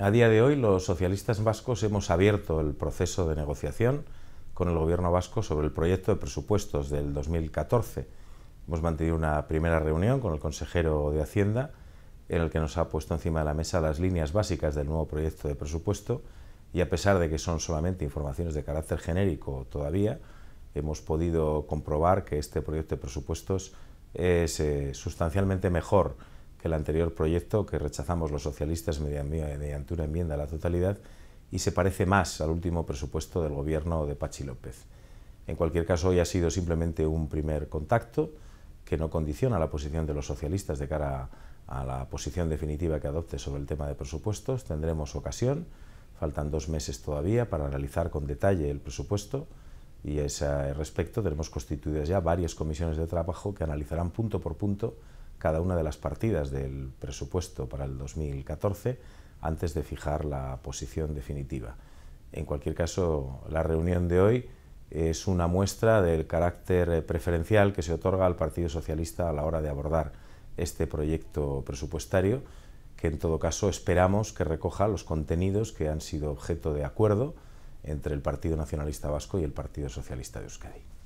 A día de hoy los socialistas vascos hemos abierto el proceso de negociación con el gobierno vasco sobre el proyecto de presupuestos del 2014. Hemos mantenido una primera reunión con el consejero de Hacienda en el que nos ha puesto encima de la mesa las líneas básicas del nuevo proyecto de presupuesto y a pesar de que son solamente informaciones de carácter genérico todavía, hemos podido comprobar que este proyecto de presupuestos es eh, sustancialmente mejor que el anterior proyecto que rechazamos los socialistas mediante una enmienda a la totalidad y se parece más al último presupuesto del gobierno de Pachi López. En cualquier caso, hoy ha sido simplemente un primer contacto que no condiciona la posición de los socialistas de cara a, la posición definitiva que adopte sobre el tema de presupuestos. Tendremos ocasión, faltan dos meses todavía, para analizar con detalle el presupuesto y a ese respecto tenemos constituidas ya varias comisiones de trabajo que analizarán punto por punto cada una de las partidas del presupuesto para el 2014 antes de fijar la posición definitiva. En cualquier caso, la reunión de hoy es una muestra del carácter preferencial que se otorga al Partido Socialista a la hora de abordar este proyecto presupuestario, que en todo caso esperamos que recoja los contenidos que han sido objeto de acuerdo entre el Partido Nacionalista Vasco y el Partido Socialista de Euskadi.